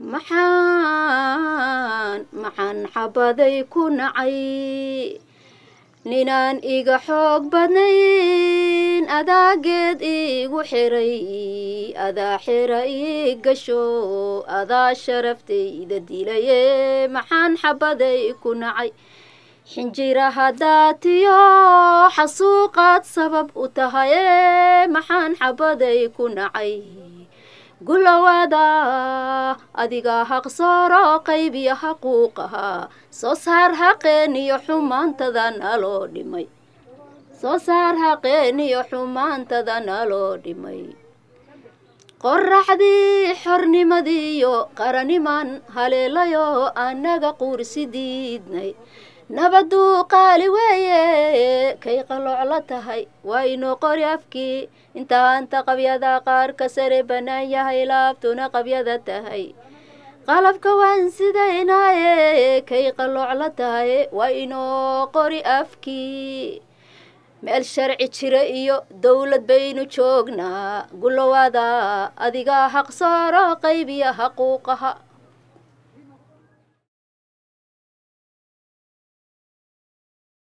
maxaan maxaan xabaday ku nacay ninaan iga xoog badnayn adaageed igu xiray adaa xira ii gasho adaa sharaftayda dilaye maxaan xabaday ku nacay xinjira haddaatiyo xasuuqaad sabab u tahaye maxaan xabaday ku nacay gulowada adiga haqsooro qaybiyo xaquuqaha soo saar haqeeniyo xumaantada naloo dhimay soo saar haqeeniyo xumaantada naloo dhimay qoraxdii xornimadiiyo qaraniman haleelayo annaga diidnay nabaduu qaali weeye kay qalocla tahay waa inoo qori afkii intaanta qabyada qaar ka sare bannaan yahay laabtuna qabyada tahay qalabka waan sidaynaaye kay qalocla tahay waa inoo qori afkii meel sharci jira iyo dowlad baynu joognaa gulowada adigaa xaqsaaro qaybiya xaquuqaha